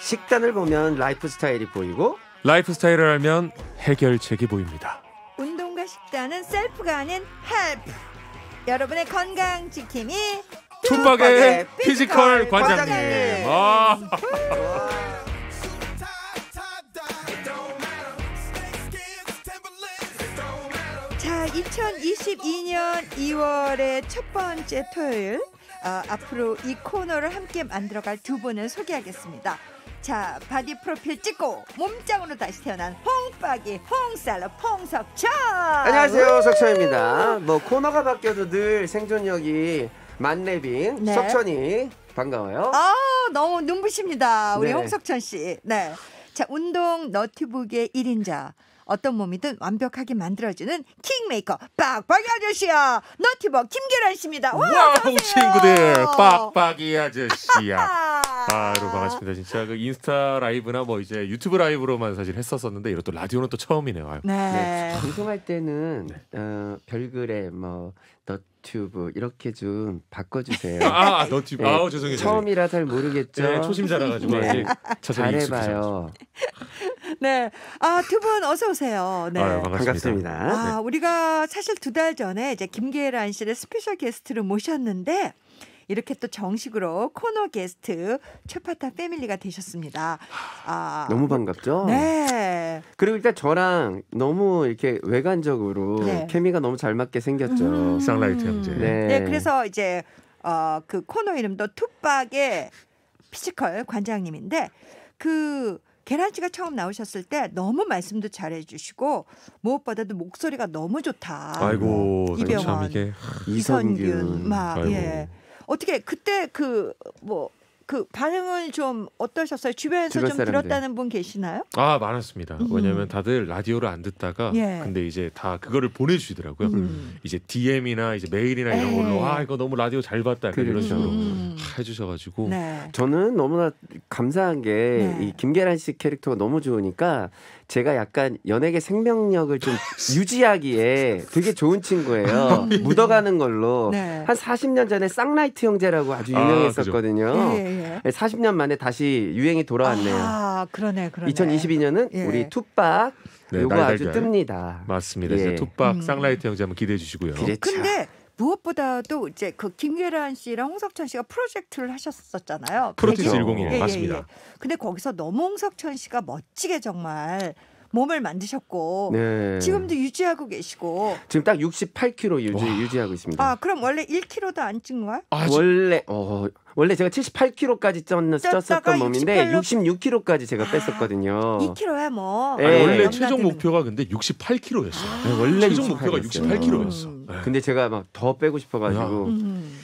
식단을 보면 라이프 스타일이 보이고 라이프 스타일을 알면 해결책이 보입니다. 운동과 식단은 셀프가 아닌 헬프. 여러분의 건강 지킴이 투박의 피지컬, 피지컬 관장님. 관장님. 아. 음. 2022년 2월의 첫 번째 토요일 어, 앞으로 이 코너를 함께 만들어갈 두 분을 소개하겠습니다. 자 바디 프로필 찍고 몸짱으로 다시 태어난 홍박이 홍살로 홍석천 안녕하세요 석천입니다. 뭐 코너가 바뀌어도 늘 생존력이 만렙인 네. 석천이 반가워요. 아 너무 눈부십니다 우리 네. 홍석천 씨. 네. 자 운동 너튜브계 1인자 어떤 몸이든 완벽하게 만들어주는 킹메이커 빡빡이 아저씨야 너티버 김계란 씨입니다. 와, 와우 친구들 빡빡이 아저씨야. 바로 아, 반갑습니다. 진짜 그 인스타 라이브나 뭐 이제 유튜브 라이브로만 사실 했었었는데 이것도 라디오는 또 처음이네요. 아유. 네. 네 방송할 때는 어, 별그에뭐 너튜브 이렇게 좀 바꿔주세요. 아, 너튜브. 아, 네, 아 죄송해요. 처음이라 잘 모르겠죠. 네, 초심자라 가지고 네. 잘해봐요. 네. 아, 두분 어서 오세요. 네. 아유, 반갑습니다. 반갑습니다. 아, 네. 우리가 사실 두 달 전에 이제 김계란 씨를 스페셜 게스트로 모셨는데 이렇게 또 정식으로 코너 게스트 최파타 패밀리가 되셨습니다. 아, 너무 반갑죠? 네. 그리고 일단 저랑 너무 이렇게 외관적으로 네. 케미가 너무 잘 맞게 생겼죠. 음. 쌍라이트 형제. 네. 네. 그래서 이제 어, 그 코너 이름도 툭박의 피지컬 관장님인데 그 계란 씨가 처음 나오셨을 때 너무 말씀도 잘해 주시고 무엇보다도 목소리가 너무 좋다. 아이고 이병헌, 이선균 막 예. 아이고. 예. 어떻게 그때 그뭐 그 반응은 좀 어떠셨어요? 주변에서 좀들었다는분 계시나요? 아 많았습니다. 음. 왜냐하면 다들 라디오를 안 듣다가 예. 근데 이제 다 그거를 보내주시더라고요. 음. 이제 DM이나 이제 메일이나 이런 에이. 예. 걸로 아 이거 너무 라디오 잘 봤다 그렇죠. 식으로 음. 해주셔가지고 네. 저는 너무나 감사한 게이 네. 김계란 씨 캐릭터가 너무 좋으니까 제가 약간 연예계 생명력을 좀 유지하기에 되게 좋은 친구예요. 아, 묻어가는 걸로 네. 한 40년 전에 쌍라이트 형제라고 아주 아, 유명했었거든요. 아, 예, 예. 40년 예. 만에 다시 유행이 돌아왔네요. 아, 그러네, 그러네. 2022년은 예. 우리 투박 네, 요거 아주 뜹니다. 맞습니다. 예. 투박 음. 쌍라이트 형제 한번 기대해 주시고요. 그렇죠. 근데 무엇보다도 이제 그 김계란 씨랑 홍석천 씨가 프로젝트를 하셨었잖아요. 프로젝트 101 예, 예, 맞습니다. 예, 예. 근데 거기서 너무 홍석천 씨가 멋지게 정말 몸을 만드셨고 네. 지금도 유지하고 계시고 지금 딱 68kg 유지 유지하고 있습니다. 아 그럼 원래 1kg도 안 찐 거야? 아, 원래 어 원래 제가 78kg까지 쪘었던 몸인데 66kg까지 제가 아, 뺐었거든요. 2kg야 뭐. 예. 아니, 원래 최종 목표가 근데 68kg였어요. 아, 네, 원래 최종 68kg였어요. 목표가 68kg였어. 음. 네. 근데 제가 막 더 빼고 싶어가지고. 음.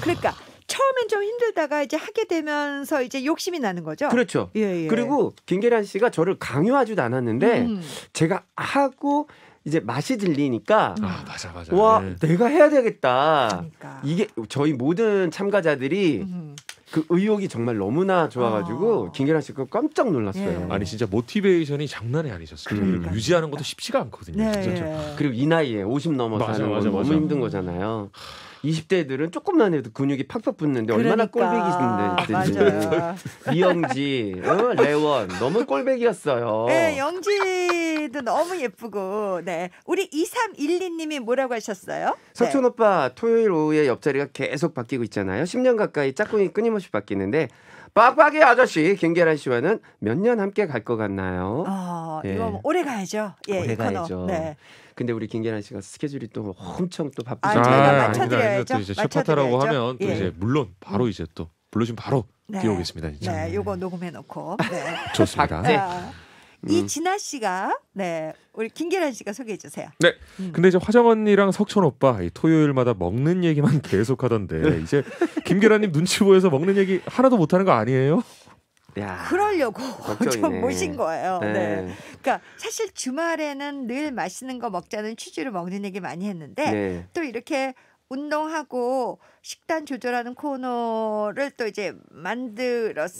그러니까 처음엔 좀 힘들다가 이제 하게 되면서 이제 욕심이 나는 거죠. 그렇죠. 예, 예. 그리고 김계란 씨가 저를 강요하지도 않았는데 음. 제가 하고 이제 맛이 들리니까 아, 맞아, 맞아. 와 네. 내가 해야 되겠다. 그러니까. 이게 저희 모든 참가자들이 음. 그 의욕이 정말 너무나 좋아가지고 아. 김계란 씨가 깜짝 놀랐어요. 예. 아니 진짜 모티베이션이 장난이 아니셨어요. 그러니까. 유지하는 것도 쉽지가 않거든요. 네, 진짜. 예. 그리고 이 나이에 50 넘어서 맞아, 하는 맞아, 너무 힘든 거잖아요. 하... 20대들은 조금만 해도 근육이 팍팍 붙는데 얼마나 그러니까. 꼴배기 신데 이영지, 어? 레원 너무 꼴배기였어요. 네, 영지도 너무 예쁘고 네 우리 2312님이 뭐라고 하셨어요? 네. 석촌 네. 오빠 토요일 오후에 옆자리가 계속 바뀌고 있잖아요. 10년 가까이 짝꿍이 끊임없이 바뀌는데 빡빡이 아저씨 김계란 씨와는 몇 년 함께 갈 것 같나요? 어, 예. 이거 뭐 오래 가야죠. 예, 오래 가야죠. 네. 근데 우리 김계란 씨가 스케줄이 또 엄청 또 바쁘죠. 아, 제가 아, 맞춰드려야죠. 이제 셰파타라고 하면 또 예. 이제 물론 바로 이제 또 불러주면 바로 네. 뛰어오겠습니다. 진짜. 네, 요거 녹음해 놓고. 네. 좋습니다. 박제. 음. 이진아 씨가 네 우리 김계란 씨가 소개해 주세요. 네. 음. 근데 이제 화정 언니랑 석촌 오빠 토요일마다 먹는 얘기만 계속하던데 네. 이제 김계란님 눈치 보여서 먹는 얘기 하나도 못하는 거 아니에요? 야, 그러려고 걱정이네. 좀 모신 거예요. 네. 네. 그러니까 사실 주말에는 늘 맛있는 거 먹자는 취지로 먹는 얘기 많이 했는데 네. 또 이렇게 운동하고 식단 조절하는 코너를 또 이제 만들었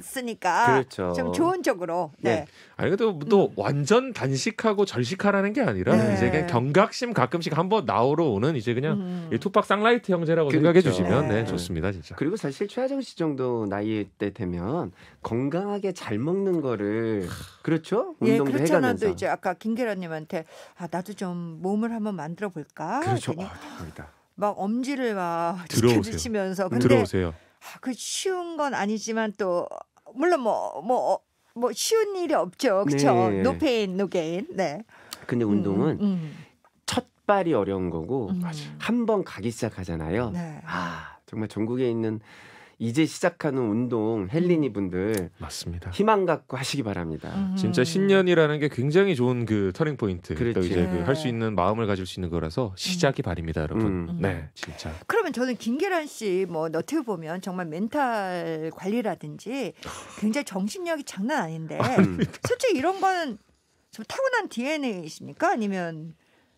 쓰니까 그렇죠. 좀 좋은 쪽으로. 네. 네. 아니 그래도 또 음. 완전 단식하고 절식하라는 게 아니라 네. 이제 그냥 경각심 가끔씩 한번 나오러 오는 이제 그냥 음. 이 투팍 쌍라이트 형제라고 그렇죠. 생각해 주시면 네. 네. 좋습니다 진짜. 그리고 사실 최하정 씨 정도 나이 때 되면 건강하게 잘 먹는 거를 그렇죠 예, 운동도 예, 해가면서. 이제 아까 김계란님한테 아 나도 좀 몸을 한번 만들어 볼까. 그렇죠. 아, 막 엄지를 막 들어오세요. 지켜주시면서 근데 들어오세요. 아, 그 쉬운 건 아니지만 또 물론 뭐 뭐뭐 뭐, 뭐 쉬운 일이 없죠. 그렇죠. 네. 노페인 노게인. 네. 근데 음, 운동은 음, 음. 첫 발이 어려운 거고 음. 한번 가기 시작하잖아요. 네. 아, 정말 전국에 있는 이제 시작하는 운동 헬린이 음. 분들 맞습니다. 희망 갖고 하시기 바랍니다. 음. 진짜 신년이라는 게 굉장히 좋은 그 터닝 포인트. 그렇죠. 이제 그할수 네. 있는 마음을 가질 수 있는 거라서 시작이 발입니다, 음. 여러분. 음. 음. 네, 진짜. 그러면 저는 김계란 씨뭐 너튜브 보면 정말 멘탈 관리라든지 굉장히 정신력이 장난 아닌데 솔직히 이런 건는좀 타고난 DNA이십니까? 아니면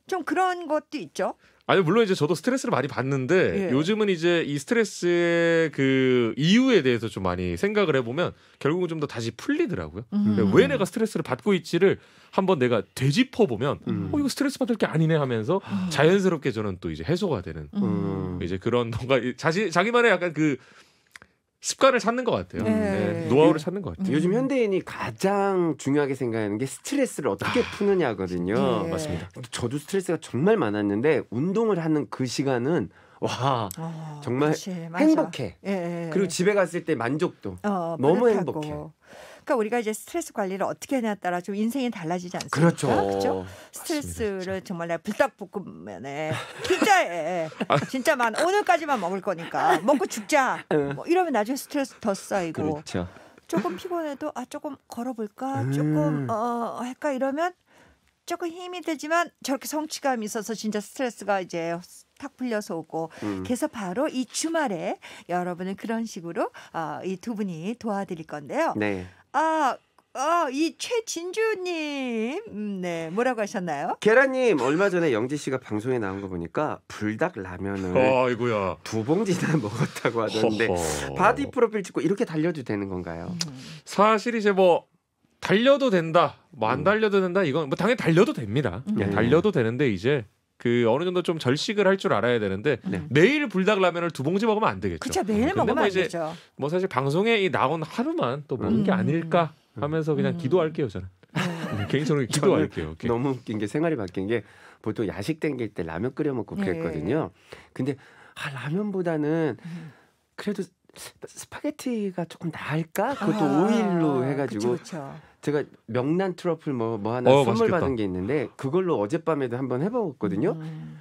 좀 그런 것도 있죠? 아니 물론 이제 저도 스트레스를 많이 받는데 예. 요즘은 이제 이 스트레스의 그 이유에 대해서 좀 많이 생각을 해보면 결국은 좀 더 다시 풀리더라고요. 음. 왜 내가 스트레스를 받고 있지를 한번 내가 되짚어 보면 음. 어 이거 스트레스 받을 게 아니네 하면서 아. 자연스럽게 저는 또 이제 해소가 되는 음. 음. 이제 그런 뭔가 자신 자기만의 약간 그 습관을 찾는 것 같아요. 네. 네. 노하우를 찾는 것 같아요. 요즘 현대인이 가장 중요하게 생각하는 게 스트레스를 어떻게 아, 푸느냐거든요. 네. 맞습니다. 저도 스트레스가 정말 많았는데 운동을 하는 그 시간은 와 어, 정말 그치, 행복해. 예, 예. 그리고 집에 갔을 때 만족도 어, 너무 행복해. 그러니까 우리가 이제 스트레스 관리를 어떻게 하냐에 따라 좀 인생이 달라지지 않습니까? 그렇죠. 그렇죠? 스트레스를 정말 내가 불닭볶음면에 진짜에 진짜만 오늘까지만 먹을 거니까 먹고 죽자. 뭐 이러면 나중에 스트레스 더 쌓이고. 그렇죠. 조금 피곤해도 아 조금 걸어볼까 음. 조금 어 할까 이러면 조금 힘이 되지만 저렇게 성취감이 있어서 진짜 스트레스가 이제 탁 풀려서 오고 음. 그래서 바로 이 주말에 여러분은 그런 식으로 어, 이두 분이 도와드릴 건데요. 네. 아, 어, 이 최진주님, 음, 네, 뭐라고 하셨나요? 계란님, 얼마 전에 영지 씨가 방송에 나온 거 보니까 불닭 라면을 아이고야. 두 봉지나 먹었다고 하던데 바디 프로필 찍고 이렇게 달려도 되는 건가요? 음. 사실 이제 뭐 달려도 된다, 뭐안 음. 달려도 된다 이건 뭐 당연히 달려도 됩니다. 음. 예, 달려도 되는데 이제 그 어느 정도 좀 절식을 할 줄 알아야 되는데 네. 매일 불닭 라면을 두 봉지 먹으면 안 되겠죠. 그렇죠. 매일 뭐 먹으면 뭐안 되죠. 뭐 사실 방송에 이 나온 하루만 또 먹는 음. 게 아닐까 하면서 그냥 음. 기도할게요 저는. 네. 개인적으로 기도할게요. 너무 웃긴 게 생활이 바뀐 게 보통 야식 땡길 때 라면 끓여 먹고 네. 그랬거든요. 근데 아, 라면보다는 음. 그래도 스파게티가 조금 나을까? 그것도 아, 오일로 해가지고 그쵸, 그쵸. 제가 명란 트러플 뭐, 뭐 하나 어, 선물 맛있겠다. 받은 게 있는데 그걸로 어젯밤에도 한번 해봤거든요. 음.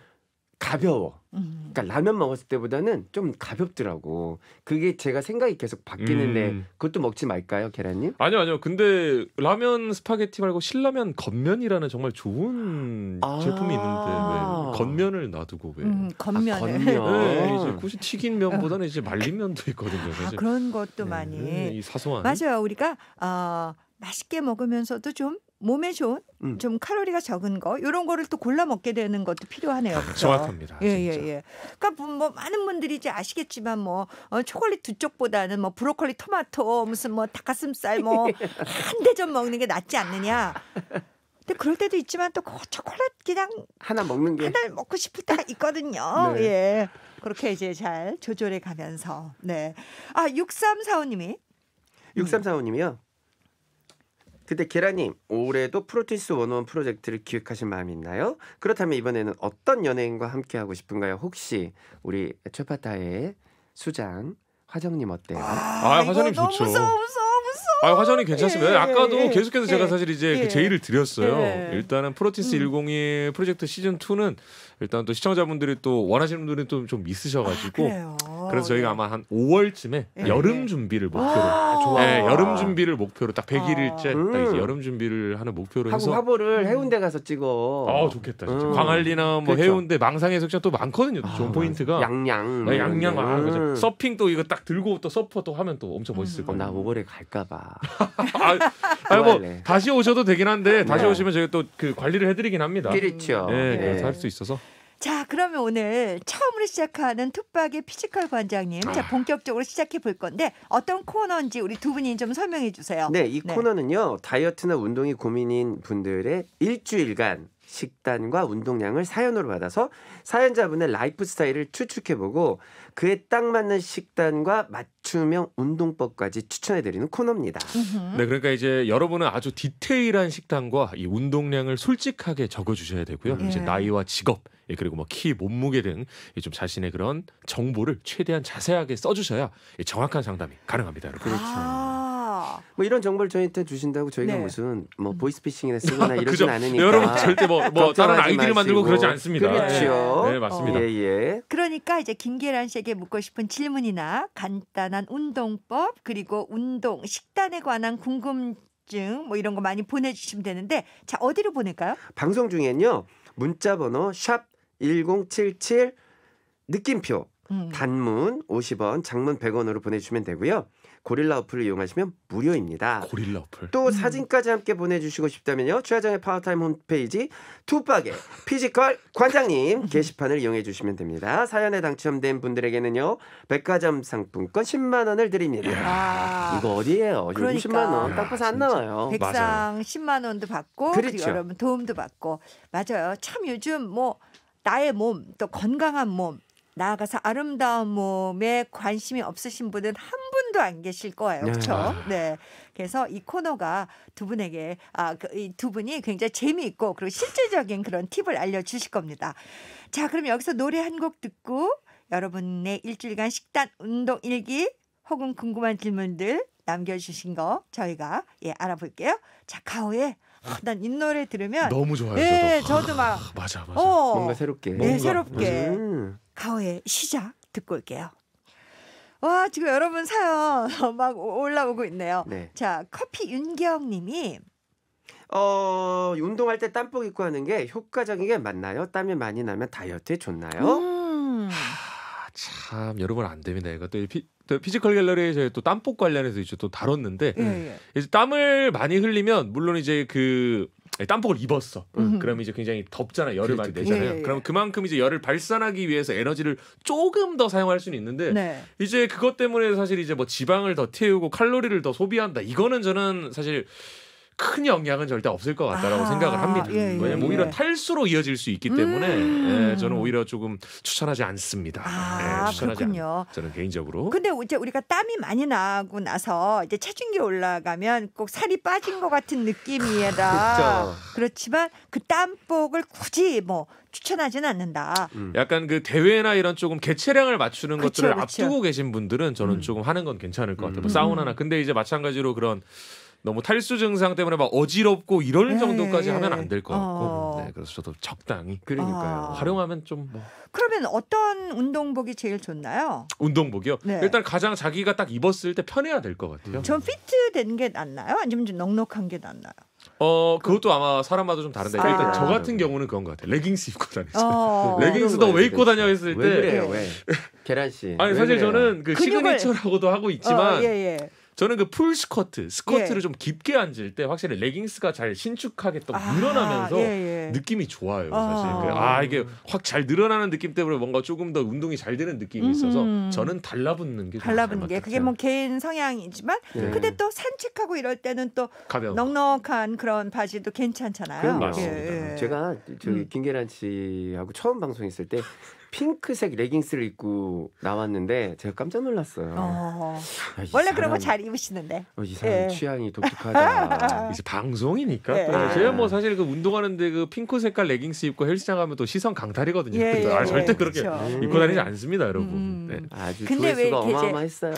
가벼워. 음. 그러니까 라면 먹었을 때보다는 좀 가볍더라고. 그게 제가 생각이 계속 바뀌는데 음. 그것도 먹지 말까요, 계란님? 아니요, 아니요. 근데 라면 스파게티 말고 신라면 겉면이라는 정말 좋은 아~ 제품이 있는데 왜겉면을 놔두고 왜? 음, 건면을. 아, 건면. 네, 이제 굳이 튀긴 면보다는 이제 말린 면도 있거든요. 아, 사실. 아, 그런 것도 네, 많이. 이 사소한. 맞아요. 우리가 어, 맛있게 먹으면서도 좀 몸에 좋은 음. 좀 칼로리가 적은 거 이런 거를 또 골라 먹게 되는 것도 필요하네요. 그 정확합니다. 예예예. 예, 예. 그러니까 뭐, 뭐 많은 분들이 이제 아시겠지만 뭐 어, 초콜릿 두 쪽보다는 뭐 브로콜리, 토마토, 무슨 뭐 닭가슴살 뭐 한 대접 먹는 게 낫지 않느냐. 근데 그럴 때도 있지만 또 초콜릿 그냥 하나 먹는 게 하나 먹고 싶을 때가 있거든요. 네. 예. 그렇게 이제 잘 조절해 가면서 네. 아, 육삼사오님이육삼사오님이요 근데 계란님 올해도 프로티스 원원 프로젝트를 기획하신 마음이 있나요? 그렇다면 이번에는 어떤 연예인과 함께 하고 싶은가요? 혹시 우리 최파타의 수장 화정님 어때요? 아, 아 화정님 좋죠. 무서워, 무서워. 아, 화전님 괜찮습니다. 예, 아까도 예, 계속해서 예, 제가 사실 이제 그 예. 제의를 드렸어요. 예. 일단은 프로티스 음. 102 프로젝트 시즌 2는 일단 또 시청자분들이 또 원하시는 분들이 또좀 있으셔가지고 아, 그래서 저희가 네. 아마 한 5월쯤에 네. 예. 여름 예. 준비를 목표로 아, 네, 여름 준비를 목표로 딱 100일째 아. 딱 이제 음. 여름 준비를 하는 목표로 해서 화보를 음. 해운대 가서 찍어. 아 좋겠다. 진짜. 음. 광안리나 뭐 그렇죠. 해운대 망상해수욕장 또 많거든요. 또 아, 좋은 포인트가 양양 네, 양양 많은 아, 거죠. 음. 서핑 또 이거 딱 들고 또 서퍼 또 하면 또 엄청 멋있을 거예요. 어, 나 5월에 갈까봐. 아뭐 다시 오셔도 되긴 한데 다시 네. 오시면 저희 또그 관리를 해드리긴 합니다. 그렇죠. 네, 네. 할수 있어서. 자, 그러면 오늘 처음으로 시작하는 투박의 피지컬 관장님. 자, 아. 본격적으로 시작해 볼 건데 어떤 코너인지 우리 두 분이 좀 설명해 주세요. 네, 이 네. 코너는요. 다이어트나 운동이 고민인 분들의 일주일간 식단과 운동량을 사연으로 받아서 사연자분의 라이프 스타일을 추측해보고 그에 딱 맞는 식단과 맞춤형 운동법까지 추천해드리는 코너입니다. 네, 그러니까 이제 여러분은 아주 디테일한 식단과 이 운동량을 솔직하게 적어주셔야 되고요. 예. 이제 나이와 직업, 예, 그리고 뭐 키, 몸무게 등 좀 자신의 그런 정보를 최대한 자세하게 써주셔야 정확한 상담이 가능합니다. 여러분. 그렇죠. 아~ 뭐 이런 정보를 저희한테 주신다고 저희가 네. 무슨 뭐 음. 보이스피싱이나 쓰거나 이러진 않으니까. 여러분 절대 뭐, 뭐 다른 아이디를 만들고 그러지 않습니다. 그렇죠. 네, 네 맞습니다. 어. 예, 예. 그러니까 이제 김계란 씨에게 묻고 싶은 질문이나 간단한 운동법 그리고 운동 식단에 관한 궁금 증뭐 이런 거 많이 보내주시면 되는데 자 어디로 보낼까요? 방송 중에는요 문자 번호 샵 1077 느낌표 음. 단문 50원, 장문 100원으로 보내주시면 되고요. 고릴라 어플을 이용하시면 무료입니다. 고릴라 어플. 또 음. 사진까지 함께 보내주시고 싶다면요. 최하정의 파워타임 홈페이지 투박의 피지컬 관장님 게시판을 이용해 주시면 됩니다. 사연에 당첨된 분들에게는요. 백화점 상품권 10만 원을 드립니다. 아. 이거 어디예요? 그러니까. 10만 원. 딱 봐서 안 진짜. 나와요. 백상 맞아요. 10만 원도 받고 그렇죠. 그리고 여러분 도움도 받고 맞아요. 참 요즘 뭐 나의 몸 또 건강한 몸 나아가서 아름다운 몸에 관심이 없으신 분은 한 분도 안 계실 거예요. 그렇죠? 네. 그래서 이 코너가 두 분에게 아두 그, 분이 굉장히 재미있고 그리고 실질적인 그런 팁을 알려 주실 겁니다. 자, 그럼 여기서 노래 한 곡 듣고 여러분의 일주일간 식단 운동 일기 혹은 궁금한 질문들 남겨주신 거 저희가 예 알아볼게요. 자 가오의 아, 난이 노래 들으면 너무 좋아요. 예, 저도, 저도 막 아, 맞아 맞아. 어, 뭔가 새롭게. 네, 뭔가. 새롭게. 음. 가오의 시작 듣고 올게요. 와, 지금 여러분 사연 막 올라오고 있네요. 네. 자, 커피 윤경 님이 어, 운동할 때 땀복 입고 하는 게 효과적인 게 맞나요? 땀이 많이 나면 다이어트에 좋나요? 음. 하, 참 여러분 안 됩니다. 이거 또 피, 또 피지컬 갤러리에 저희 또 땀복 관련해서 이제 또 다뤘는데 예, 예, 이제 땀을 많이 흘리면 물론 이제 그 네, 땀복을 입었어. 음. 그럼 이제 굉장히 덥잖아. 열을 많이 내잖아요. 예, 예. 그럼 그만큼 이제 열을 발산하기 위해서 에너지를 조금 더 사용할 수는 있는데 네. 이제 그것 때문에 사실 이제 뭐 지방을 더 태우고 칼로리를 더 소비한다. 이거는 저는 사실 큰 영향은 절대 없을 것 같다라고 아, 생각을 합니다. 예, 예, 왜냐면 오히려 예. 탈수로 이어질 수 있기 때문에 음. 예, 저는 오히려 조금 추천하지 않습니다. 아, 예, 추천하지 그렇군요. 않, 저는 개인적으로. 근데 이제 우리가 땀이 많이 나고 나서 이제 체중이 올라가면 꼭 살이 빠진 것 같은 느낌이라 그렇죠. 그렇지만 그 땀복을 굳이 뭐 추천하지는 않는다. 음. 약간 그 대회나 이런 조금 개체량을 맞추는 그쵸, 것들을 그쵸. 앞두고 계신 분들은 저는 음. 조금 하는 건 괜찮을 것 같아요. 뭐 음. 사우나나 근데 이제 마찬가지로 그런 너무 탈수 증상 때문에 막 어지럽고 이럴 네. 정도까지 하면 안 될 것 같고 어. 네, 그래서 저도 적당히 그러니까요. 아. 활용하면 좀 뭐. 그러면 어떤 운동복이 제일 좋나요? 운동복이요? 네. 일단 가장 자기가 딱 입었을 때 편해야 될 것 같아요. 전 피트된 게 낫나요? 아니면 좀 넉넉한 게 낫나요? 어 그것도 아마 사람마다 좀 다른데 아. 일단 저 같은 경우는 그런 것 같아요. 레깅스 입고 다녔어 어. 레깅스도 왜 입고 다녀 했을 때왜 그래요 왜? 네. 계란 씨. 아니 사실 그래요? 저는 그 근육을... 시그니처라고도 하고 어, 있지만 어, 예, 예. 저는 그 풀 스커트, 스커트를 예. 좀 깊게 앉을 때 확실히 레깅스가 잘 신축하게 또 아, 늘어나면서 예, 예. 느낌이 좋아요. 아. 사실 그, 아, 그아 이게 확 잘 늘어나는 느낌 때문에 뭔가 조금 더 운동이 잘 되는 느낌이 있어서 음. 저는 달라붙는 게 달라붙는 게 그게 뭐 개인 성향이지만 네. 예. 근데 또 산책하고 이럴 때는 또 가벼운. 넉넉한 그런 바지도 괜찮잖아요. 그 맞습니다. 예, 예. 제가 저기 음. 김계란 씨하고 처음 방송했을 때 핑크색 레깅스를 입고 나왔는데 제가 깜짝 놀랐어요. 어. 야, 아, 원래 사람, 그런 거 잘 입으시는데. 어, 이 사람 예. 취향이 독특하다. 이제 방송이니까. 예. 아. 제가 뭐 사실 그 운동하는데 그 핑크 색깔 레깅스 입고 헬스장 가면 또 시선 강탈이거든요. 예, 아, 예. 절대 그렇게 그렇죠. 입고 다니지 않습니다, 여러분. 음. 네. 아주 근데 왜 이렇게 어마어마했어요.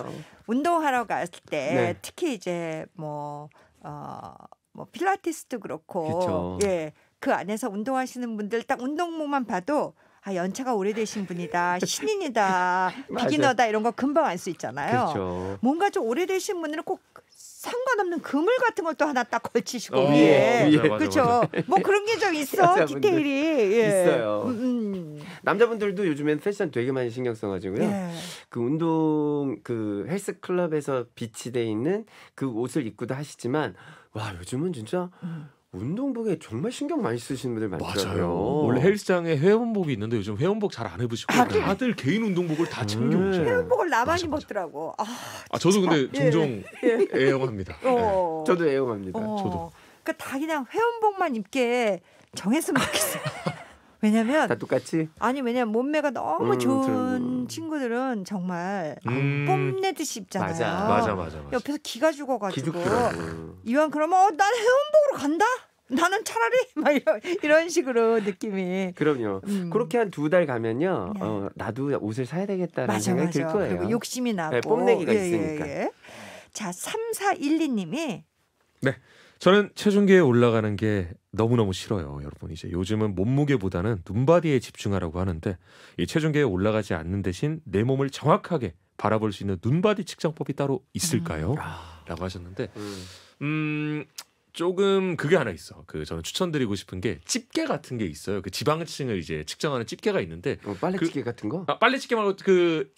운동하러 갔을 때 네. 특히 이제 뭐 어, 뭐 필라테스도 그렇고 그쵸. 예. 그 안에서 운동하시는 분들 딱운동모만 봐도 아 연차가 오래되신 분이다 신인이다 비기너다 이런 거 금방 알 수 있잖아요. 그렇죠. 뭔가 좀 오래되신 분들은 꼭 상관없는 그물 같은 것도 하나 딱 걸치시고 어, 위에 예. 그렇죠. 뭐 그런 게 좀 있어 디테일이 예. 있어요. 음, 음. 남자분들도 요즘엔 패션 되게 많이 신경 써가지고요. 예. 그 운동 그 헬스 클럽에서 비치돼 있는 그 옷을 입고도 하시지만 와 요즘은 진짜. 음. 운동복에 정말 신경 많이 쓰시는 분들 많더라고요. 맞아요. 원래 헬스장에 회원복이 있는데 요즘 회원복 잘안 입으시고 다들 개인 운동복을 다 챙겨오죠. 음. 네. 회원복을 나만 맞아, 입었더라고. 아, 아 저도 근데 종종 예. 예. 애용합니다. 어. 네. 저도 애용합니다. 어. 저도. 그러니까 다 그냥 회원복만 입게 정했으면 좋겠어요. 왜냐면 다 똑같이 아니 왜냐면 몸매가 너무 음, 좋은 친구들은 정말 음. 뽐내듯이 입잖아요. 맞아. 맞아 맞아 맞아. 옆에서 기가 죽어가지고 이왕 그러면 어, 난 회원복으로 간다. 나는 차라리 막 이런, 식으로 느낌이 그럼요. 음. 그렇게 한 두 달 가면요, 네. 어, 나도 옷을 사야 되겠다는 맞아, 생각이 맞아. 들 거예요. 그리고 욕심이 나고 네, 뽐내기가 예, 예 있으니까. 예, 예. 자, 3412님이 네. 저는 체중계에 올라가는 게 너무너무 싫어요. 여러분 이제 요즘은 몸무게보다는 눈바디에 집중하라고 하는데 이 체중계에 올라가지 않는 대신 내 몸을 정확하게 바라볼 수 있는 눈바디 측정법이 따로 있을까요? 음. 아. 라고 하셨는데 음. 음 조금 그게 하나 있어. 그 저는 추천드리고 싶은 게 집게 같은 게 있어요. 그 지방층을 이제 측정하는 집게가 있는데 어, 빨래집게 그, 같은 거? 아, 빨래집게 말고 그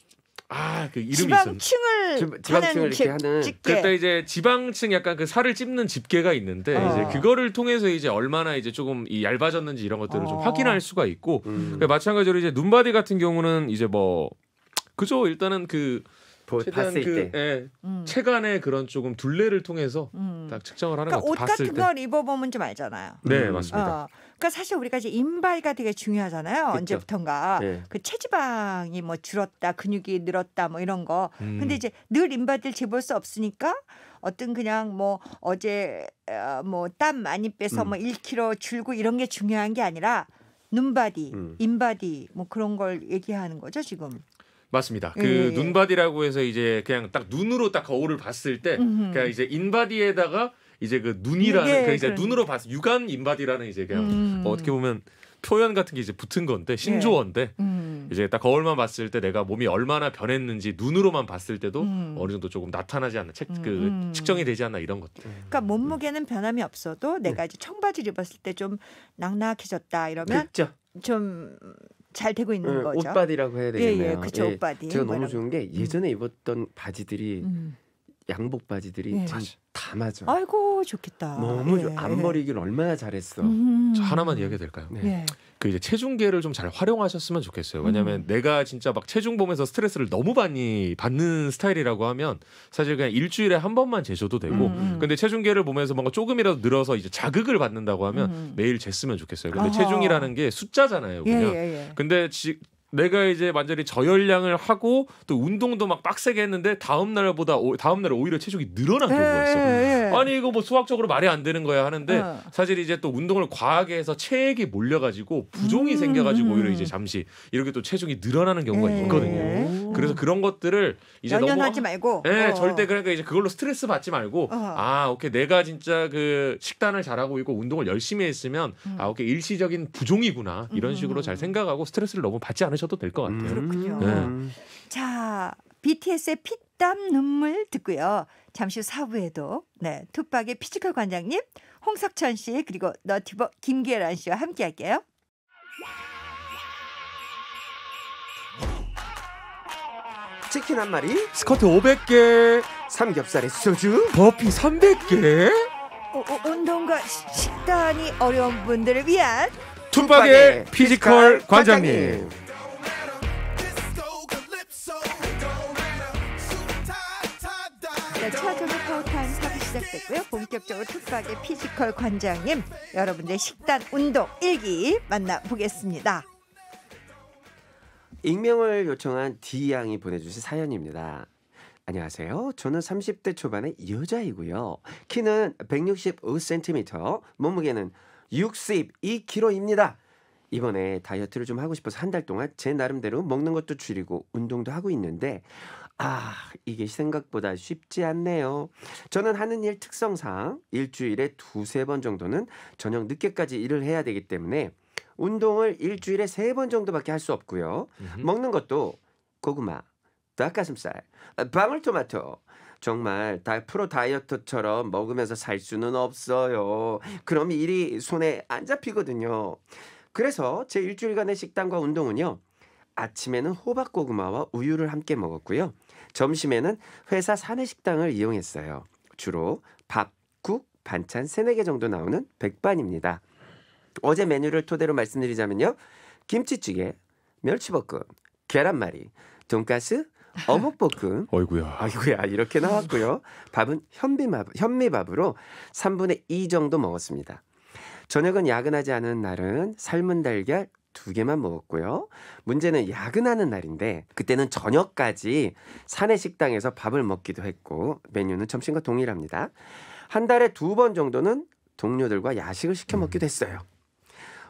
아, 그 이름이 지방층을 있었는데. 지방층을 이렇게 하는 집게. 그러니까 이제 지방층 약간 그 살을 찝는 집게가 있는데 어. 이제 그거를 통해서 이제 얼마나 이제 조금 이 얇아졌는지 이런 것들을 어. 좀 확인할 수가 있고 음. 그 마찬가지로 이제 눈바디 같은 경우는 이제 뭐 그죠 일단은 그 봤을 그, 때 예, 음. 체간의 그런 조금 둘레를 통해서 음. 딱 측정을 하는 그러니까 옷 같은 걸 입어보면 좀 알잖아요. 네 음. 맞습니다. 어. 그러니까 사실 우리가 이제 인바가 되게 중요하잖아요. 그쵸. 언제부턴가 네. 그 체지방이 뭐 줄었다, 근육이 늘었다, 뭐 이런 거. 음. 근데 이제 늘인발들를 재볼 수 없으니까 어떤 그냥 뭐 어제 어, 뭐땀 많이 빼서 음. 뭐 1kg 줄고 이런 게 중요한 게 아니라 눈바디, 음. 인바디 뭐 그런 걸 얘기하는 거죠 지금. 맞습니다. 그 예, 예. 눈바디라고 해서 이제 그냥 딱 눈으로 딱 거울을 봤을 때, 음흠. 그냥 그러니까 이제 인바디에다가 이제 그 눈이라는 그 이제 눈으로 봐서 육안 인바디라는 이제 그냥 음. 뭐 어떻게 보면 표현 같은 게 이제 붙은 건데 예. 신조어인데 예. 음. 이제 딱 거울만 봤을 때 내가 몸이 얼마나 변했는지 눈으로만 봤을 때도 음. 어느 정도 조금 나타나지 않나 책, 음. 그 음. 측정이 되지 않나 이런 것들. 그러니까 음. 몸무게는 변함이 없어도 내가 네. 이제 청바지를 입었을 때 좀 낙낙해졌다 이러면 그렇 좀잘 되고 있는 응, 거죠. 옷바디라고 해야 되겠네요. 예, 예, 그쵸, 예, 옷바디. 제가 뭐 너무 좋은 게 예전에 입었던 바지들이 음. 양복 바지들이 예. 다 맞아. 아이고 좋겠다. 너무 예. 앞머리 길 얼마나 잘했어. 음. 하나만 이야기 될까요? 네. 예. 그 이제 체중계를 좀 잘 활용하셨으면 좋겠어요. 왜냐하면 음. 내가 진짜 막 체중 보면서 스트레스를 너무 많이 받는 스타일이라고 하면 사실 그냥 일주일에 한 번만 재셔도 되고, 음, 음. 근데 체중계를 보면서 뭔가 조금이라도 늘어서 이제 자극을 받는다고 하면 음. 매일 쟀으면 좋겠어요. 근데 어허. 체중이라는 게 숫자잖아요. 예, 그냥. 예, 예, 근데 지, 내가 이제 완전히 저열량을 하고 또 운동도 막 빡세게 했는데 다음 날보다 다음 날 오히려 체중이 늘어난 경우가 예, 있어. 요 예, 예. 아니 이거 뭐 수학적으로 말이 안 되는 거야 하는데 에. 어. 사실 이제 또 운동을 과하게 해서 체액이 몰려가지고 부종이 음, 생겨가지고 오히려 이제 잠시 이렇게 또 체중이 늘어나는 경우가 에. 있거든요. 오. 그래서 그런 것들을 이제 연연하지 말고. 네, 어. 절대 그러니까 이제 그걸로 스트레스 받지 말고 어. 아 오케이 내가 진짜 그 식단을 잘하고 있고 운동을 열심히 했으면 음. 아 오케이 일시적인 부종이구나 이런 음. 식으로 잘 생각하고 스트레스를 너무 받지 않으. 하셔도 될것 같아요. 그렇군요. 네. 자, BTS의 피땀 눈물 듣고요. 잠시 후 4부에도 네, 투박의 피지컬 관장님, 홍석천 씨 그리고 너티버 김계란 씨와 함께 할게요. 치킨 한 마리, 스커트 500개, 삼겹살에 소주, 버피 300개. 어, 어, 운동과 식단이 어려운 분들을 위한 툰박의 피지컬 관장님. 관장님. 네, 차종의 파워타임 사부 시작됐고요. 본격적으로 특박의 피지컬 관장님, 여러분들의 식단 운동 일기 만나보겠습니다. 익명을 요청한 D 양이 보내주신 사연입니다. 안녕하세요. 저는 30대 초반의 여자이고요. 키는 165cm, 몸무게는 62kg입니다. 이번에 다이어트를 좀 하고 싶어서 한 달 동안 제 나름대로 먹는 것도 줄이고 운동도 하고 있는데 아, 이게 생각보다 쉽지 않네요. 저는 하는 일 특성상 일주일에 두세 번 정도는 저녁 늦게까지 일을 해야 되기 때문에 운동을 일주일에 세 번 정도밖에 할 수 없고요. 음흠. 먹는 것도 고구마, 닭가슴살, 아, 방울토마토. 정말 다 프로 다이어트처럼 먹으면서 살 수는 없어요. 그럼 일이 손에 안 잡히거든요. 그래서 제 일주일간의 식단과 운동은요. 아침에는 호박고구마와 우유를 함께 먹었고요. 점심에는 회사 사내식당을 이용했어요. 주로 밥, 국, 반찬 3, 4개 정도 나오는 백반입니다. 어제 메뉴를 토대로 말씀드리자면요. 김치찌개, 멸치볶음, 계란말이, 돈가스, 어묵볶음. 어이구야. 아이구야. 이렇게 나왔고요. 밥은 현미밥, 현미밥으로 3분의 2 정도 먹었습니다. 저녁은 야근하지 않은 날은 삶은 달걀, 두 개만 먹었고요. 문제는 야근하는 날인데 그때는 저녁까지 사내 식당에서 밥을 먹기도 했고 메뉴는 점심과 동일합니다. 한 달에 두 번 정도는 동료들과 야식을 시켜 음. 먹기도 했어요.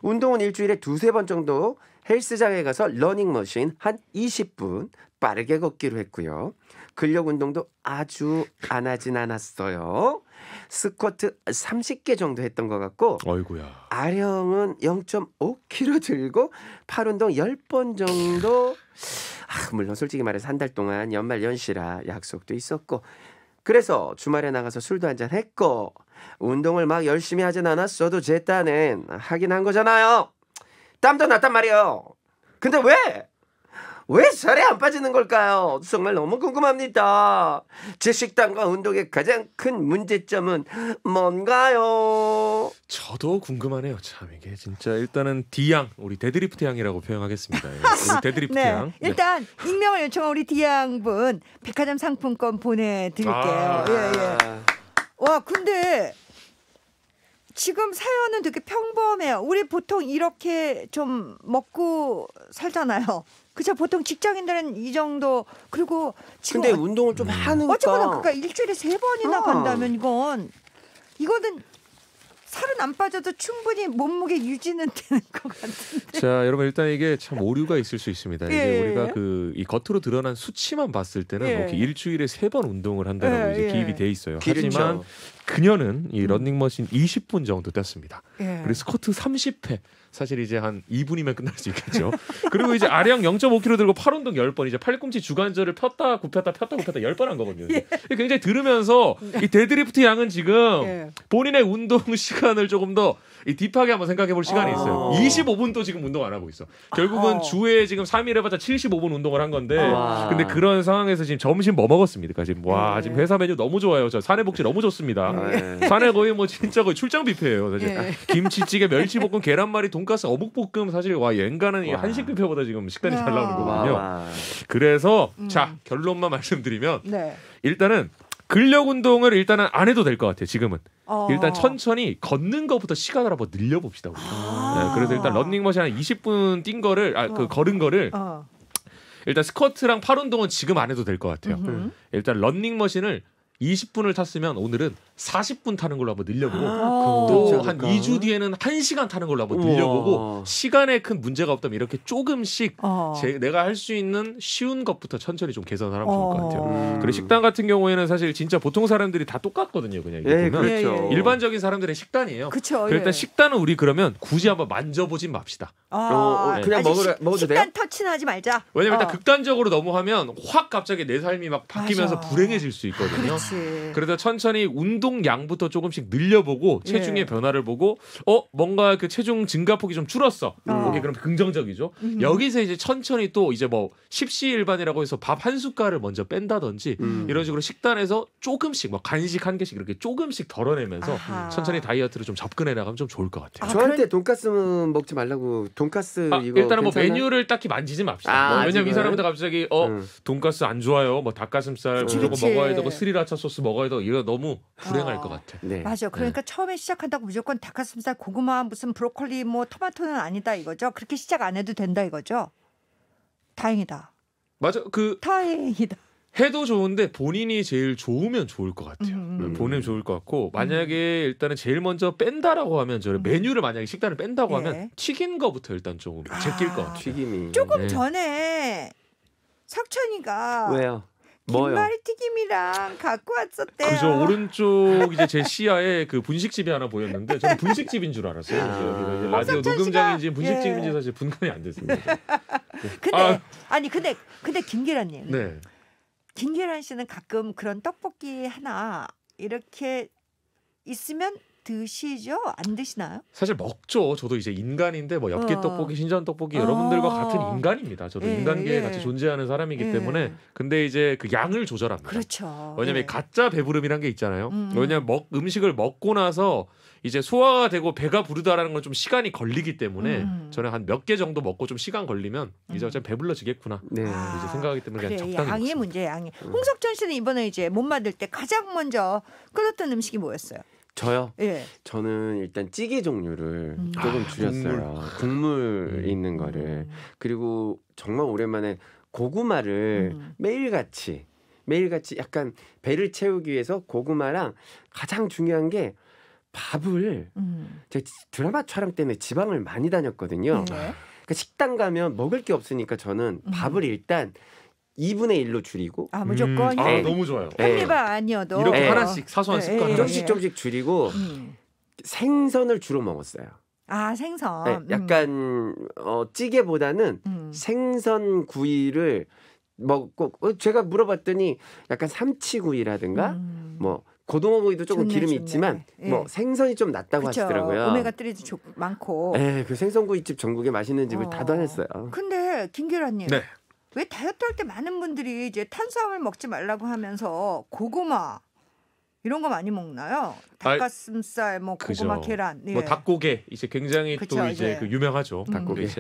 운동은 일주일에 두세 번 정도 헬스장에 가서 러닝머신 한 20분 빠르게 걷기로 했고요. 근력 운동도 아주 안 하진 않았어요. 스쿼트 30개 정도 했던 것 같고 어이구야. 아령은 0.5kg 들고 팔 운동 10번 정도 아, 물론 솔직히 말해서 한 달 동안 연말 연시라 약속도 있었고 그래서 주말에 나가서 술도 한 잔 했고 운동을 막 열심히 하진 않았어도 제 딴엔 하긴 한 거잖아요. 땀도 났단 말이에요. 근데 왜왜 살이 안 빠지는 걸까요? 정말 너무 궁금합니다. 제 식단과 운동의 가장 큰 문제점은 뭔가요? 저도 궁금하네요. 참 이게 진짜 일단은 D양 우리 데드리프트 양이라고 표현하겠습니다. 예, 우리 데드리프트 네. 네. 일단 네. 익명을 요청한 우리 D양 분 백화점 상품권 보내드릴게요. 아~ 예 예. 와 근데 지금 사연은 되게 평범해요. 우리 보통 이렇게 좀 먹고 살잖아요. 그죠 보통 직장인들은 이 정도 그리고 지금 근데 운동을 좀 하니까 어쨌거나 그러니까 일주일에 세 번이나 어. 간다면 이건 이거는 살은 안 빠져도 충분히 몸무게 유지는 되는 것 같은데. 자, 여러분 일단 이게 참 오류가 있을 수 있습니다. 예, 이게 우리가 그 이 겉으로 드러난 수치만 봤을 때는 뭐 예. 뭐 일주일에 세 번 운동을 한다라고 예, 이제 기입이 예. 돼 있어요. 그렇죠. 하지만 그녀는 이 런닝머신 음. 20분 정도 뗐습니다. 예. 그리고 스쿼트 30회. 사실 이제 한 2분이면 끝날 수 있겠죠. 그리고 이제 아령 0.5kg 들고 팔운동 10번 이제 팔꿈치 주관절을 폈다 굽혔다 폈다 굽혔다 10번 한 거거든요. 예. 굉장히 들으면서 네. 이 데드리프트 양은 지금 예. 본인의 운동 시간을 조금 더이 딥하게 한번 생각해 볼 시간이 아. 있어요. 아. 25분도 지금 운동 안 하고 있어. 결국은 아. 주에 지금 3일 해봤자 75분 운동을 한 건데 아. 근데 그런 상황에서 지금 점심 뭐 먹었습니까? 지금 와 네. 지금 회사 메뉴 너무 좋아요. 저 사내복지 너무 좋습니다. 네. 사내 거의 뭐 진짜 거의 출장 뷔페예요. 사실 네. 김치찌개, 멸치볶음, 계란말이, 돈가스, 어묵볶음 사실 와옌가는이 한식 뷔페보다 지금 식단이 잘 나오는 거거든요. 그래서 음. 자 결론만 말씀드리면 네. 일단은 근력 운동을 일단은 안 해도 될 것 같아요. 지금은 어. 일단 천천히 걷는 것부터 시간을 한번 늘려봅시다. 우리. 아. 네, 그래서 일단 런닝머신 한 20분 뛴 거를 아그 어. 걸은 거를 어. 일단 스쿼트랑 팔 운동은 지금 안 해도 될 것 같아요. 음 일단 런닝머신을 20분을 탔으면 오늘은 40분 타는 걸로 한번 늘려보고 아~, 아 또한 2주 뒤에는 1시간 타는 걸로 한번 늘려보고 시간에 큰 문제가 없다면 이렇게 조금씩 어. 제, 내가 할 수 있는 쉬운 것부터 천천히 좀 개선을 하면 좋을 것 어. 같아요. 음. 그리고 식단 같은 경우에는 사실 진짜 보통 사람들이 다 똑같거든요. 그냥 이게 네, 그렇죠. 예, 그렇죠. 일반적인 사람들의 식단이에요. 그렇죠. 일단 예. 식단은 우리 그러면 굳이 한번 만져보진 맙시다. 아~ 어, 어 예. 그냥 먹으래 시, 먹어도 식단 돼요? 식단 터치는 하지 말자. 왜냐면 어. 일단 극단적으로 넘어하면 확 갑자기 내 삶이 막 바뀌면서 맞아. 불행해질 수 있거든요. 그래서 천천히 운 운동량부터 조금씩 늘려보고 예. 체중의 예. 변화를 보고 어 뭔가 그 체중 증가폭이 좀 줄었어. 아. 어. 오케이 그럼 긍정적이죠. 음 여기서 이제 천천히 또 이제 뭐 십시일반이라고 해서 밥 한 숟갈을 먼저 뺀다든지 음. 이런 식으로 식단에서 조금씩 뭐 간식 한 개씩 이렇게 조금씩 덜어내면서 아하. 천천히 다이어트를 좀 접근해 나가면 좀 좋을 것 같아요. 아, 저한테 그런... 돈까스 먹지 말라고 돈까스 아, 이거 일단은 뭐 괜찮아? 메뉴를 딱히 만지지 맙시다. 아, 뭐, 왜냐면 이 사람한테 갑자기 어 음. 돈까스 안 좋아요. 뭐 닭가슴살 그치, 뭐 그치. 먹어야 되고 스리라차 소스 먹어야 되고 이거 너무 아, 불행할 아. 것 같아. 네. 맞아요. 네. 그러니까 네. 처음에 시작한다고 무조건 닭가슴살, 고구마, 무슨 브로콜리, 뭐 토마토는 아니다 이거죠. 그렇게 시작 안 해도 된다 이거죠. 다행이다. 맞아. 그 다행이다. 해도 좋은데 본인이 제일 좋으면 좋을 것 같아요. 음. 본인 음, 음. 좋을 것 같고 음. 만약에 일단은 제일 먼저 뺀다라고 하면 저 메뉴를 만약에 식단을 뺀다고 예. 하면 튀긴 거부터 일단 조금 제낄 아. 것 같아요. 튀김이 조금 네. 전에 석천이가 왜요? 뭐김말 튀김이랑 갖고 왔었대요. 그죠 오른쪽 이제 제 시야에 그 분식집이 하나 보였는데 저는 분식집인 줄 알았어요. 아~ 라디오 녹음장인지 분식집인지 예. 사실 분간이 안 됐습니다. 근데 아. 니 근데 근데 김계란님. 네. 김계란 씨는 가끔 그런 떡볶이 하나 이렇게 있으면 드시죠? 안 드시나요? 사실 먹죠. 저도 이제 인간인데 뭐 엽기 어. 떡볶이, 신전 떡볶이 여러분들과 어. 같은 인간입니다. 저도 예, 인간계에 예. 같이 존재하는 사람이기 예. 때문에 근데 이제 그 양을 조절합니다. 그렇죠. 왜냐면 예. 가짜 배부름이란 게 있잖아요. 음. 왜냐면 먹 음식을 먹고 나서 이제 소화가 되고 배가 부르다라는 건 좀 시간이 걸리기 때문에 음. 저는 한 몇 개 정도 먹고 좀 시간 걸리면 음. 이제 어차피 배불러지겠구나 네. 이제 생각하기 때문에 그래, 그냥 적당히 양이 문제 양이. 홍석천 씨는 이번에 이제 못 만들 때 가장 먼저 끓였던 음식이 뭐였어요? 저요? 예. 저는 일단 찌개 종류를 음. 조금 아, 줄였어요. 아, 국물. 국물 음. 있는 거를. 그리고 정말 오랜만에 고구마를 음. 매일같이 매일같이 약간 배를 채우기 위해서 고구마랑 가장 중요한 게 밥을 음. 제가 드라마 촬영 때문에 지방을 많이 다녔거든요. 네. 그러니까 식당 가면 먹을 게 없으니까 저는 음. 밥을 일단 2분의 1로 줄이고 아 무조건 음. 예. 아, 너무 좋아요. 한리바 예. 아니어도 이렇게 네. 하나씩 사소한 습관 조금씩 조금씩 줄이고 음. 생선을 주로 먹었어요. 아 생선. 네, 약간 어, 찌개보다는 음. 생선 구이를 먹고 어, 제가 물어봤더니 약간 삼치구이라든가 음. 뭐 고등어 구이도 조금 좋네, 기름이 좋네. 있지만 예. 뭐 생선이 좀 낫다고 그쵸. 하시더라고요. 오메가 3도 많고. 네, 그 생선구이집 전국에 맛있는 집을 어. 다 다녔어요. 근데 김규라님. 네. 왜 다이어트 할 때 많은 분들이 이제 탄수화물 먹지 말라고 하면서 고구마 이런 거 많이 먹나요? 아, 닭가슴살, 뭐 고구마, 그죠. 계란, 예. 뭐 닭고개 이제 굉장히 그쵸, 또 이제 예. 그 유명하죠. 닭고기. 음. 이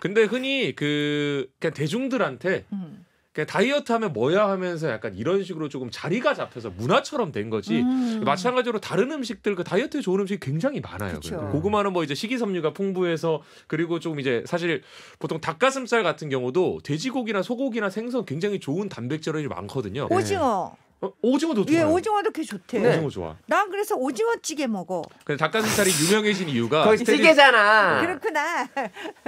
근데 흔히 그 그냥 대중들한테 음. 그러니까 다이어트 하면 뭐야 하면서 약간 이런 식으로 조금 자리가 잡혀서 문화처럼 된 거지. 음. 마찬가지로 다른 음식들 그 다이어트에 좋은 음식이 굉장히 많아요. 고구마는 뭐 이제 식이섬유가 풍부해서 그리고 좀 이제 사실 보통 닭가슴살 같은 경우도 돼지고기나 소고기나 생선 굉장히 좋은 단백질이 많거든요. 오징어. 네. 어, 오징어도 예, 좋아요. 예, 오징어도 꽤 좋대. 네. 오징어 좋아. 난 그래서 오징어찌개 먹어. 근데 닭가슴살이 유명해진 이유가 거의 찌개잖아. 그렇구나.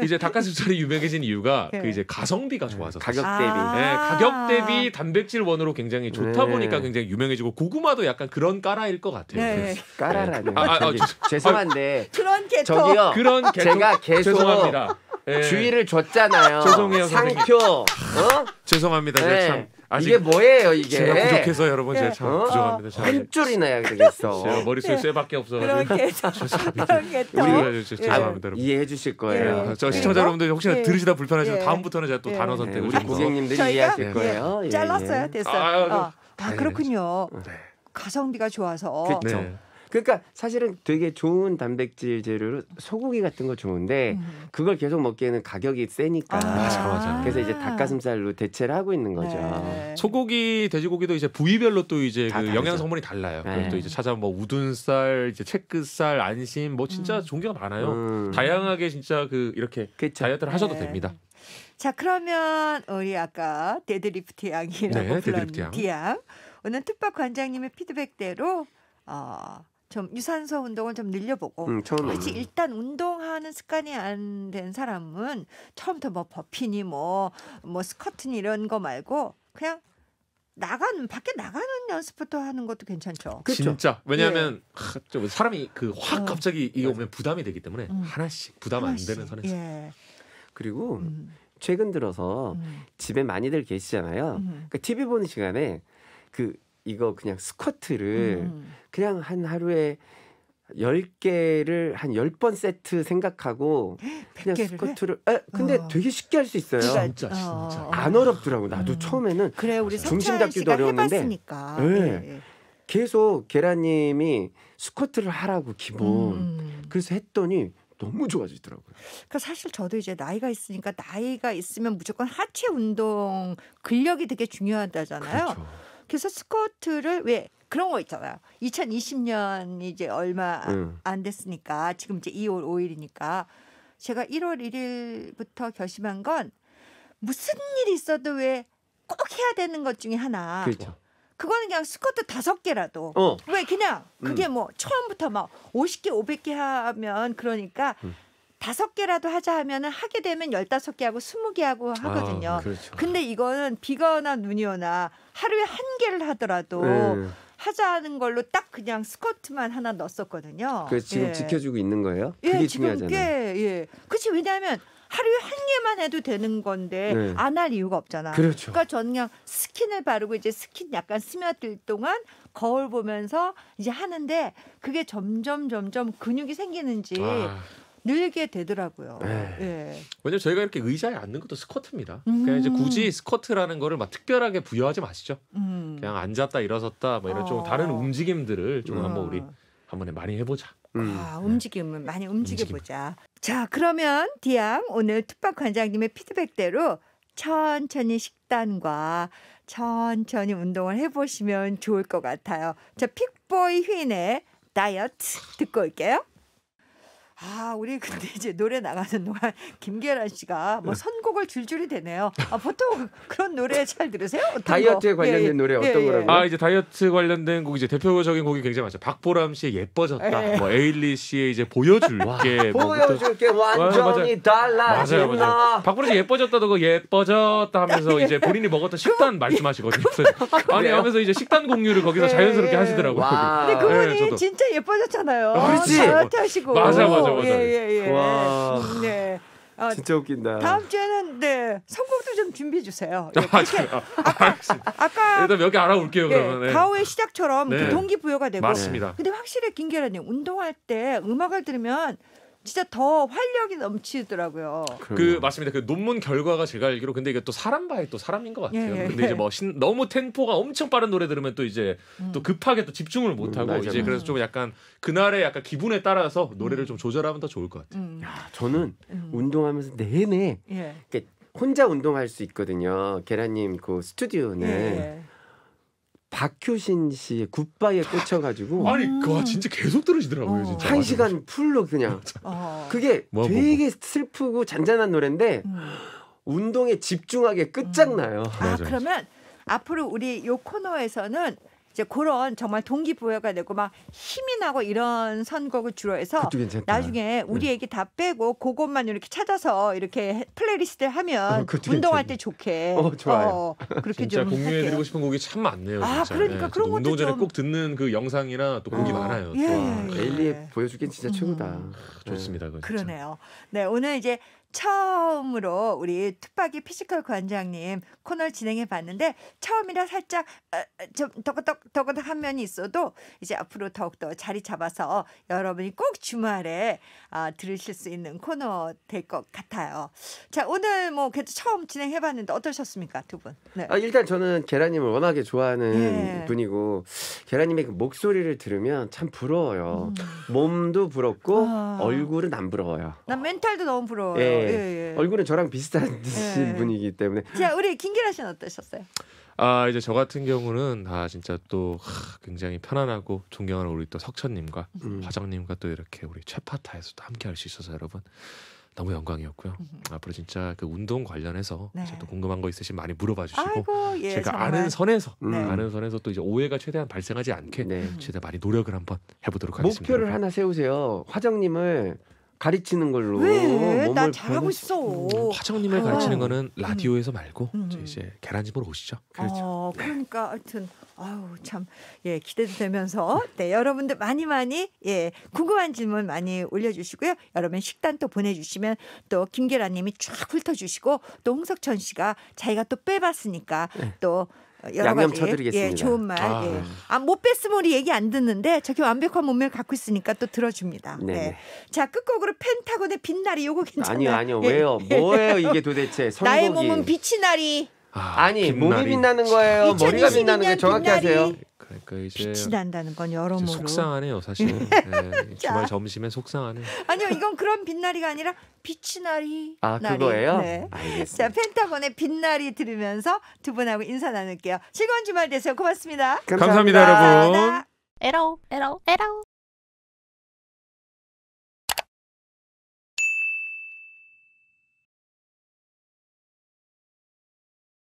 이제 닭가슴살이 유명해진 이유가 네. 그 이제 가성비가 좋아서 가격 대비. 아~ 네, 가격 대비 단백질 원으로 굉장히 좋다 네. 보니까 굉장히 유명해지고 고구마도 약간 그런 까라일 것 같아요. 네. 까라라니. 아, 아, 아, 죄송한데. 아, 그런 개토. 저기요. 그런 개토. 제가 계속 죄송합니다. 예. 주의를 줬잖아요. 죄송해요, 상표. 어? 죄송합니다. 네. 참 이게 뭐예요 이게? 제가 부족해서 여러분 제가 참 네. 어? 부족합니다. 잘. 한 줄이나야 되겠어. 제가 머릿속에 네. 쇠밖에 없어가지고. 그렇게 죄송합니다. 아, 이해해 주실 거예요. 예. 저 시청자 여러분들 혹시 예. 들으시다 불편하시면 다음부터는 제가 또 단어 선택을 우리 고객님들이 해하실 예. 거예요. 잘랐어요 됐어요. 어. 아, 그렇군요. 가성비가 좋아서. 그렇죠. 그러니까 사실은 되게 좋은 단백질 재료로 소고기 같은 거 좋은데 음. 그걸 계속 먹기에는 가격이 세니까 아, 맞아, 맞아. 음. 그래서 이제 닭가슴살로 대체를 하고 있는 거죠. 네. 소고기, 돼지고기도 이제 부위별로 또 이제 그 영양 성분이 달라요. 네. 그걸 또 이제 찾아 뭐 우둔살, 이제 채끝살, 안심 뭐 진짜 음. 종류가 많아요. 음. 다양하게 진짜 그 이렇게 그쵸. 다이어트를 하셔도 네. 됩니다. 자 그러면 우리 아까 데드리프트 양이라고 네, 불렀는 데리프트 양. 오늘 특박 관장님의 피드백대로 어, 좀 유산소 운동을 좀 늘려보고 음, 그렇지 음. 일단 운동하는 습관이 안 된 사람은 처음부터 뭐 버피니 뭐뭐스커트니 이런 거 말고 그냥 나가는 밖에 나가는 연습부터 하는 것도 괜찮죠. 그렇죠? 진짜 왜냐하면 예. 하, 사람이 그확 어. 갑자기 이게 오면 부담이 되기 때문에 음. 하나씩 부담 하나씩. 안 되는 선에서 예. 그리고 음. 최근 들어서 음. 집에 많이들 계시잖아요. 음. 그러니 TV 보는 시간에 그 이거 그냥 스쿼트를 음. 그냥 한 하루에 10개를 한 10번 세트 생각하고 그냥 스쿼트를 에? 근데 어. 되게 쉽게 할 수 있어요. 진짜 진짜. 어, 어. 안 어렵더라고. 나도 음. 처음에는 그래 우리 중심 잡기도 어려웠는데. 네. 네. 계속 계란님이 스쿼트를 하라고 기본. 음. 그래서 했더니 너무 좋아지더라고요. 그러니까 사실 저도 이제 나이가 있으니까 나이가 있으면 무조건 하체 운동 근력이 되게 중요하다잖아요. 그렇죠. 그래서 스쿼트를 왜 그런 거 있잖아요. 2020년 이제 얼마 음. 안 됐으니까 지금 이제 2월 5일이니까 제가 1월 1일부터 결심한 건 무슨 일이 있어도 왜 꼭 해야 되는 것 중에 하나. 그렇죠. 그거는 그냥 스쿼트 다섯 개라도 어. 왜 그냥 그게 음. 뭐 처음부터 막 50개 500개 하면 그러니까 음. 다섯 개라도 하자 하면은 하게 되면 열다섯 개하고 스무 개하고 아, 하거든요. 아, 그렇죠. 근데 이거는 비거나 눈이 오나 하루에 한 개를 하더라도 네. 예. 하자는 걸로 딱 그냥 스커트만 하나 넣었었거든요. 그 지금 예. 지켜주고 있는 거예요? 예, 그게 중요하잖아요. 꽤, 예. 그렇지 왜냐하면 하루에 한 개만 해도 되는 건데 네. 안할 이유가 없잖아. 그렇죠. 그러니까 저는 그냥 스킨을 바르고 이제 스킨 약간 스며들 동안 거울 보면서 이제 하는데 그게 점점 점점 근육이 생기는지 아. 늘게 되더라고요. 네. 예. 왜냐면 저희가 이렇게 의자에 앉는 것도 스쿼트입니다. 음. 그냥 이제 굳이 스쿼트라는 거를 막 특별하게 부여하지 마시죠. 음. 그냥 앉았다 일어섰다 뭐 이런 어. 좀 아. 다른 움직임들을 좀 음. 한번 우리 아. 한 번에 많이 해보자. 음. 아, 움직임을 많이 움직여보자. 움직임. 자, 그러면 디앙 오늘 특박 관장님의 피드백대로 천천히 식단과 천천히 운동을 해보시면 좋을 것 같아요. 자, 픽보이 휘인의 다이어트 듣고 올게요. 아, 우리 근데 이제 노래 나가는 동안 김계란 씨가 뭐 네. 선곡을 줄줄이 되네요. 아, 보통 그런 노래 잘 들으세요? 다이어트에 거? 관련된 예, 예. 노래 예, 어떤 예, 거라고? 아, 이제 다이어트 관련된 곡 이제 대표적인 곡이 굉장히 많죠. 박보람 씨의 예뻐졌다. 예. 뭐 에일리 씨의 이제 보여줄게. 뭐 보여줄게 완전히 달라진다. 요 박보람 씨 예뻐졌다도 그 예뻐졌다 하면서 이제 본인이 먹었던 그 식단 말씀하시거든요. 그 아니 하면서 이제 식단 공유를 거기서 자연스럽게 하시더라고요. 근데 그분이 네, 진짜 예뻐졌잖아요. 그렇지. 다이어트 하시고. 맞아 맞아. 저거. 어, 예, 예, 예. 와. 네. 아, 진짜 웃긴다. 다음 주에는 네 선곡도 좀 준비해 주세요. 예, 아, 그렇게 아, 아까, 아까 일단 몇개 알아볼게요 예, 그러면. 예, 가오의 시작처럼 네. 그 동기 부여가 되고. 맞습니다. 근데 확실히 김계란님 운동할 때 음악을 들으면 진짜 더 활력이 넘치더라고요. 그그 맞습니다. 그 논문 결과가 제가 알기로 근데 이게 또 사람 바에 또 사람인 것 같아요. 예, 예, 근데 이제 뭐 신, 너무 템포가 엄청 빠른 노래 들으면 또 이제 음. 또 급하게 또 집중을 못 하고 음, 이제 그래서 좀 약간 그날의 약간 기분에 따라서 노래를 음. 좀 조절하면 더 좋을 것 같아요. 음. 야, 저는 음. 운동하면서 내내 예. 혼자 운동할 수 있거든요. 계란님 그 스튜디오는. 예, 예. 박효신 씨의 굿바이에 꽂혀가지고 아니 그와 진짜 계속 들으시더라고요 어. 진짜 한 시간 풀로 그냥 어. 그게 뭐, 뭐 되게 뭐. 슬프고 잔잔한 노래인데 음. 운동에 집중하게 끝장나요. 음. 아 맞아요. 그러면 앞으로 우리 요 코너에서는 이제 그런 정말 동기부여가 되고 막 힘이 나고 이런 선곡을 주로 해서 나중에 네. 우리 애기 다 빼고 그것만 이렇게 찾아서 이렇게 플레이리스트 를 하면 어, 운동할 때 좋게. 어, 좋아요. 어, 그렇게 진짜 공유해드리고 싶은 곡이 참 많네요. 아, 진짜. 그러니까 네, 그런 것도 운동 전에 좀... 꼭 듣는 그 영상이나 또 곡이 어, 많아요. 예, 네. 예, 예, 예. 데일리 예. 보여주긴 진짜 최고다. 음. 좋습니다. 그러네요. 네 오늘 이제 처음으로 우리 투박이 피지컬 관장님 코너를 진행해 봤는데 처음이라 살짝 어, 어, 좀 더거덕 더거덕 한 면이 있어도 이제 앞으로 더욱더 자리 잡아서 여러분이 꼭 주말에 아, 들으실 수 있는 코너 될 것 같아요. 자 오늘 뭐 그래도 처음 진행해 봤는데 어떠셨습니까 두 분? 네. 아, 일단 저는 계란님을 워낙에 좋아하는 예. 분이고 계란님의 그 목소리를 들으면 참 부러워요. 음. 몸도 부럽고 아. 얼굴은 안 부러워요. 난 멘탈도 너무 부러워요. 예. 예, 예, 예. 얼굴은 저랑 비슷한 예. 분이기 때문에. 자 우리 김기라 씨는 어떠셨어요? 아 이제 저 같은 경우는 아 진짜 또 하, 굉장히 편안하고 존경하는 우리 또 석천님과 음. 화장님과 또 이렇게 우리 최파타에서도 함께 할 수 있어서 여러분 너무 영광이었고요. 음. 앞으로 진짜 그 운동 관련해서 네. 또 궁금한 거 있으시면 많이 물어봐 주시고 아이고, 예, 제가 정말. 아는 선에서 음. 네. 아는 선에서 또 이제 오해가 최대한 발생하지 않게 네. 최대한 많이 노력을 한번 해보도록 하겠습니다. 목표를 여러분. 하나 세우세요. 화정님을 가르치는 걸로 왜? 난 잘하고 있어. 화정님을 음, 아. 가르치는 거는 음. 라디오에서 말고 음. 이제 계란집으로 오시죠. 그렇죠. 그렇죠. 어, 네. 그러니까 하여튼 아우 참예 기대도 되면서 네 여러분들 많이 많이 예 궁금한 질문 많이 올려주시고요. 여러분 식단 또 보내주시면 또 김계란님이 쫙 훑어주시고 또 홍석천 씨가 자기가 또 빼봤으니까 네. 또 어, 여러 양념 가지. 쳐드리겠습니다. 예, 좋은 말. 아. 예. 네. 아, 못 뺐으면 우리 얘기 안 듣는데 저렇게 완벽한 몸매를 갖고 있으니까 또 들어줍니다. 네네. 예. 네. 자, 끝곡으로 펜타곤의 빛나리 요거 괜찮아요? 아니요, 아니요. 예. 왜요? 예. 뭐예요 이게 도대체? 선곡이. 나의 몸은 빛이 나리. 아, 니 몸이 빛나는 거예요. 머리가 빛나는 거예 정확히 빛나리. 하세요. 그러니까 이제 빛이 난다는 건 여러모로 속상하네요, 사실. 네, 주말 점심에 속상하네. 아니요, 이건 그런 빛나리가 아니라 빛나리. 아 그거예요? 네. 알겠습니다. 자, 펜타곤의 빛나리 들으면서 두 분하고 인사 나눌게요. 즐거운 주말 되세요. 고맙습니다. 감사합니다, 감사합니다 여러분. 에라에라에라